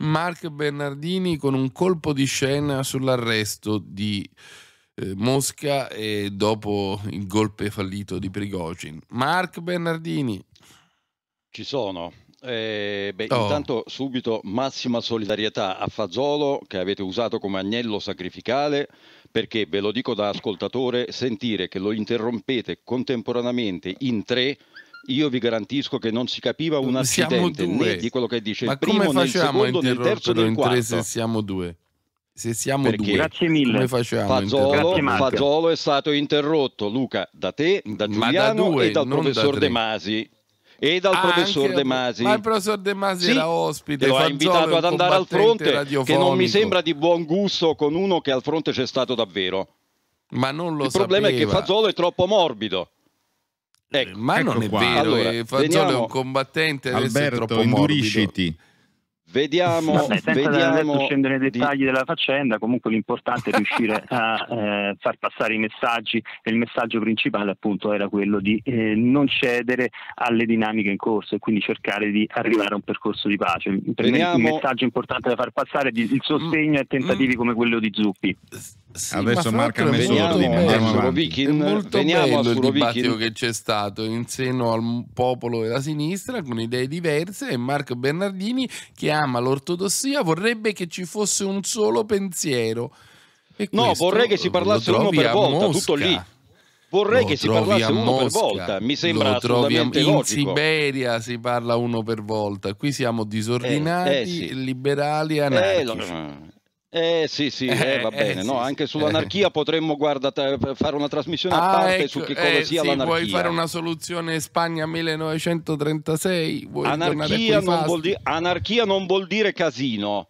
Mark Bernardini con un colpo di scena sull'arresto di eh, Mosca e dopo il golpe fallito di Prigogine. Mark Bernardini. Ci sono, eh, beh, oh. intanto subito massima solidarietà a Fazzolo che avete usato come agnello sacrificale perché ve lo dico da ascoltatore, sentire che lo interrompete contemporaneamente in tre io vi garantisco che non si capiva un accidente né di quello che dice Ma il primo, né il secondo, né il terzo, né il quarto. se siamo due? Se siamo Perché due, grazie mille. come Facciamo Fazzolo, grazie Fazzolo, è stato interrotto, Luca, da te, da Giuliano da due, e dal professor da De Masi e dal ah, professor De Masi. Ma il professor De Masi sì, era ospite. Lo ha invitato ad andare al fronte, che non mi sembra di buon gusto con uno che al fronte c'è stato davvero. Ma non lo so. Il sapeva. problema è che Fazzolo è troppo morbido. Ecco, ma ecco non è qua. vero, allora, eh, Fagiolo è un combattente Alberto, indurisciti. Vediamo, Vabbè, vediamo scendere nei dettagli di... della faccenda, comunque l'importante è riuscire a eh, far passare i messaggi e il messaggio principale appunto era quello di eh, non cedere alle dinamiche in corso e quindi cercare di arrivare a un percorso di pace. Per vediamo... me il messaggio importante da far passare è il sostegno mm, a tentativi mm, come quello di Zuppi. Sì, Adesso Marco ha messo ordine. Andiamo Viking, molto veniamo bello il dibattito che c'è stato in seno al popolo della sinistra con idee diverse e Marco Bernardini che ama l'ortodossia vorrebbe che ci fosse un solo pensiero. E no, vorrei che si parlasse uno per volta, Mosca. tutto lì. Vorrei lo che si parlasse uno per volta, mi sembra assolutamente in logico. In Siberia si parla uno per volta, qui siamo disordinati, eh, eh sì. liberali, anarchici. Eh, lo... Eh sì, sì, eh, eh va bene. Sì, eh, no, sì, anche sull'anarchia potremmo guarda, fare una trasmissione ah, a parte ecco, su che cosa eh, sia sì, l'anarchia. Vuoi fare una soluzione Spagna 1936? Vuoi Anarchia non, di- anarchia non vuol dire casino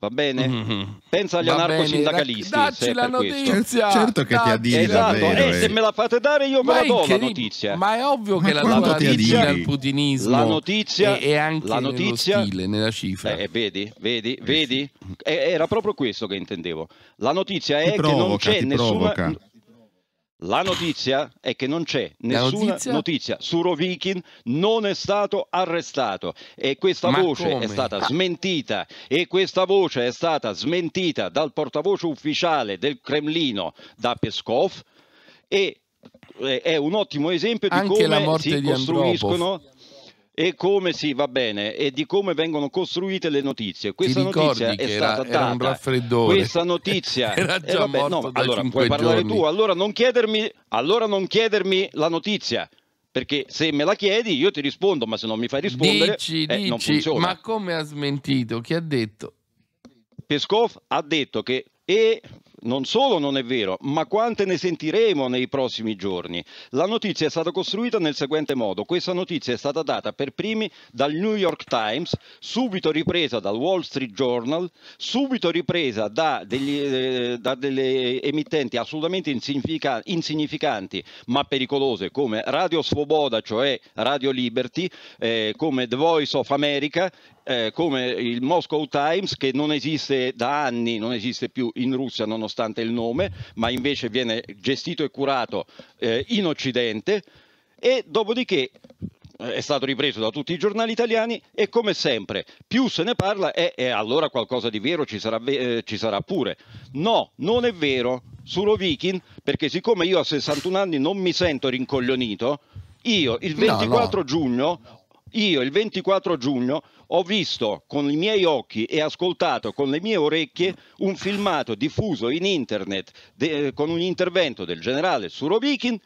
va bene? Mm-hmm. Pensa agli anarcosindacalisti. Dacci la notizia! Certo che ti adiri esatto. davvero. Eh, eh. se me la fate dare io me ma la do la notizia. Ma è ovvio ma che la notizia al putinismo la notizia, è, è anche la notizia, nello stile, nella cifra. Eh, eh vedi, vedi, eh, vedi? Eh, era proprio questo che intendevo. La notizia è provoca, che non c'è nessuna... Provoca la notizia è che non c'è nessuna notizia? notizia. Surovikin non è stato arrestato e questa Ma voce come? è stata ah. smentita e questa voce è stata smentita dal portavoce ufficiale del Cremlino da Peskov e eh, è un ottimo esempio di Anche come si di costruiscono Andropov e come si va bene e di come vengono costruite le notizie. Questa notizia è era, stata era raffreddore. Questa notizia era già eh, vabbè, no, allora puoi parlare giorni. tu, allora non, chiedermi, allora non chiedermi la notizia perché se me la chiedi io ti rispondo, ma se non mi fai rispondere dici, eh, dici, non funziona. Ma come ha smentito? Chi ha detto? Peskov ha detto che e non solo non è vero, ma quante ne sentiremo nei prossimi giorni? La notizia è stata costruita nel seguente modo. Questa notizia è stata data per primi dal New York Times, subito ripresa dal Wall Street Journal, subito ripresa da, degli, eh, da delle emittenti assolutamente insignifica- insignificanti ma pericolose come Radio Svoboda, cioè Radio Liberty, eh, come The Voice of America eh, come il Moscow Times che non esiste da anni, non esiste più in Russia nonostante nonostante il nome, ma invece viene gestito e curato eh, in Occidente e dopodiché eh, è stato ripreso da tutti i giornali italiani e come sempre più se ne parla e, allora qualcosa di vero ci sarà, eh, ci sarà pure. No, non è vero su Rovikin perché siccome io a 61 anni non mi sento rincoglionito, io il 24 no, no. giugno io il 24 giugno ho visto con i miei occhi e ascoltato con le mie orecchie un filmato diffuso in internet de- con un intervento del generale Surovikin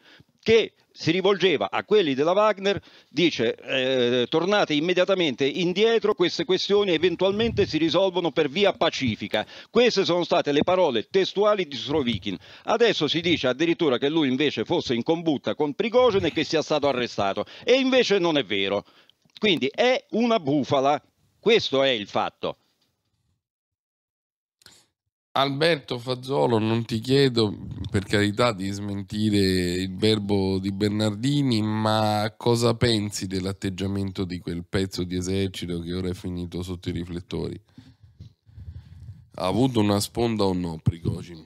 che si rivolgeva a quelli della Wagner, dice eh, tornate immediatamente indietro, queste questioni eventualmente si risolvono per via pacifica. Queste sono state le parole testuali di Srovikin. Adesso si dice addirittura che lui invece fosse in combutta con Prigogine e che sia stato arrestato. E invece non è vero. Quindi è una bufala, questo è il fatto. Alberto Fazzolo, non ti chiedo per carità di smentire il verbo di Bernardini, ma cosa pensi dell'atteggiamento di quel pezzo di esercito che ora è finito sotto i riflettori? Ha avuto una sponda o no Prigogine?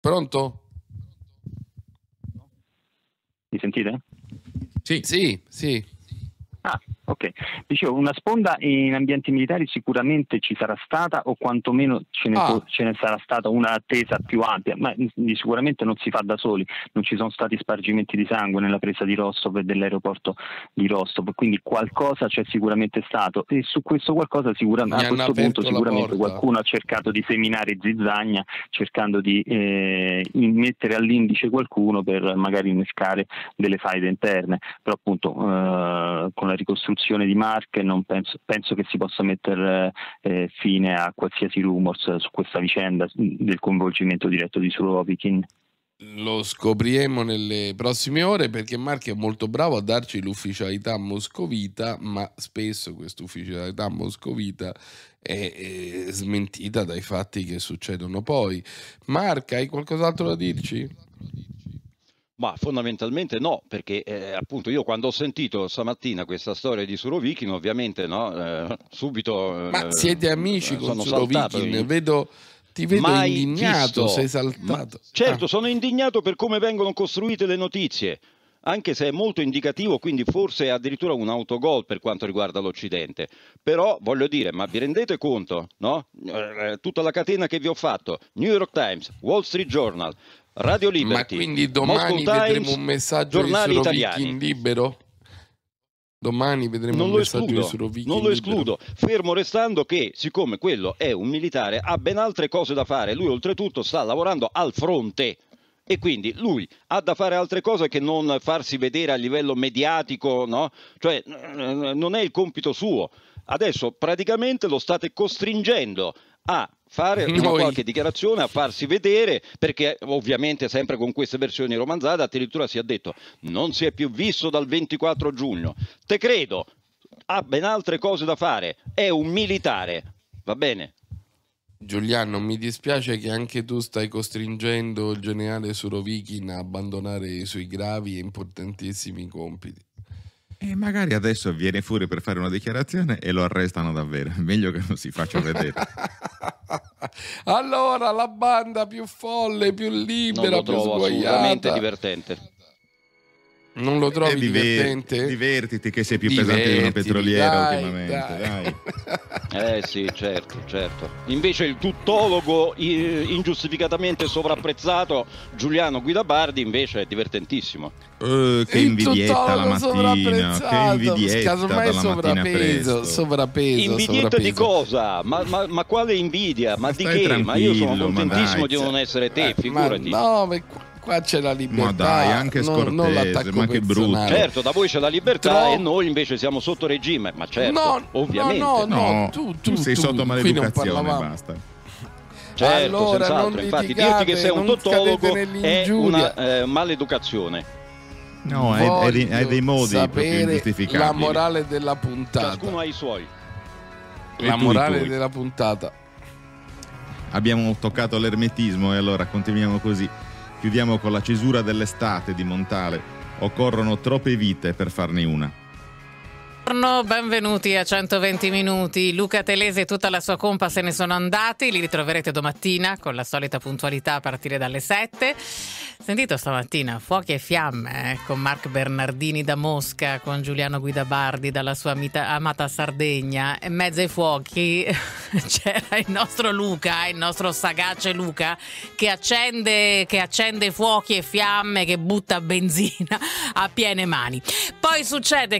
Pronto? Mi sentite? Sì, sì, sì. Ah, ok. Dicevo, una sponda in ambienti militari sicuramente ci sarà stata o quantomeno ce ne, ah. può, ce ne sarà stata una un'attesa più ampia, ma sicuramente non si fa da soli, non ci sono stati spargimenti di sangue nella presa di Rostov e dell'aeroporto di Rostov, quindi qualcosa c'è sicuramente stato e su questo qualcosa sicuramente, a questo punto sicuramente qualcuno ha cercato di seminare zizzagna cercando di eh, mettere all'indice qualcuno per magari innescare delle faide interne, però appunto eh, con la una ricostruzione di Marche, non penso, penso che si possa mettere eh, fine a qualsiasi rumors su questa vicenda mm, del coinvolgimento diretto di Surovikin. Lo scopriremo nelle prossime ore perché Marchi è molto bravo a darci l'ufficialità moscovita, ma spesso questa ufficialità moscovita è, è smentita dai fatti che succedono poi. Marca, hai qualcos'altro da dirci? Ma fondamentalmente no, perché eh, appunto io quando ho sentito stamattina questa storia di Surovikin, ovviamente no, eh, subito... Eh, siete amici con Surovikin, vedo... Ti vedo Mai indignato, visto. sei saltato. Ma, certo, ah. sono indignato per come vengono costruite le notizie, anche se è molto indicativo, quindi forse è addirittura un autogol per quanto riguarda l'Occidente. Però voglio dire, ma vi rendete conto, no? Eh, eh, tutta la catena che vi ho fatto, New York Times, Wall Street Journal, Radio Liberty. Ma quindi domani Moscow vedremo Times, un messaggio di Surovikin libero? Domani vedremo non un messaggio escludo, di Surovikin Non lo escludo, libero. fermo restando che siccome quello è un militare ha ben altre cose da fare, lui oltretutto sta lavorando al fronte e quindi lui ha da fare altre cose che non farsi vedere a livello mediatico, no? Cioè non è il compito suo. Adesso praticamente lo state costringendo a fare una Noi. qualche dichiarazione, a farsi vedere, perché ovviamente sempre con queste versioni romanzate addirittura si è detto non si è più visto dal 24 giugno. Te credo, ha ben altre cose da fare, è un militare, va bene? Giuliano, mi dispiace che anche tu stai costringendo il generale Surovikin a abbandonare i suoi gravi e importantissimi compiti. E magari adesso viene fuori per fare una dichiarazione e lo arrestano davvero. Meglio che non si faccia vedere. Allora, la banda più folle, più libera, più sguaiata. divertente. Non lo eh, trovi eh, divertente? Divertiti che sei più pesante di una petroliera dai, ultimamente, dai. dai. Eh sì, certo, certo. Invece il tuttologo ingiustificatamente sovrapprezzato Giuliano Guidabardi invece è divertentissimo. Uh, che invidietta la mattina, che invidietta Casomai dalla sovrappeso, sovrappeso. Invidietta sovrappeso. di cosa? Ma, ma, ma, quale invidia? Ma, ma di che? Ma io sono contentissimo dai, di non cioè. essere te, eh, figurati. no, ma qua c'è la libertà. Ma dai, anche scortese, non, non ma che brutto. Certo, da voi c'è la libertà Tro... e noi invece siamo sotto regime, ma certo, no, ovviamente. No, no, no, tu, tu, tu sei sotto maleducazione, basta. Certo, allora, senz'altro. Litigate, Infatti, dirti che sei un tottologo è una eh, maleducazione. No, hai dei modi per giustificare. La morale della puntata. Ciascuno ha i suoi. E la morale della puntata. Abbiamo toccato l'ermetismo e allora continuiamo così. Chiudiamo con la cesura dell'estate di Montale. Occorrono troppe vite per farne una. Buongiorno, benvenuti a 120 minuti. Luca Telese e tutta la sua compa se ne sono andati, li ritroverete domattina con la solita puntualità a partire dalle 7. Sentito stamattina Fuochi e Fiamme eh, con Marc Bernardini da Mosca, con Giuliano Guidabardi dalla sua amita, amata Sardegna e mezzo ai fuochi c'era il nostro Luca, il nostro sagace Luca che accende, che accende fuochi e fiamme, che butta benzina a piene mani. Poi succede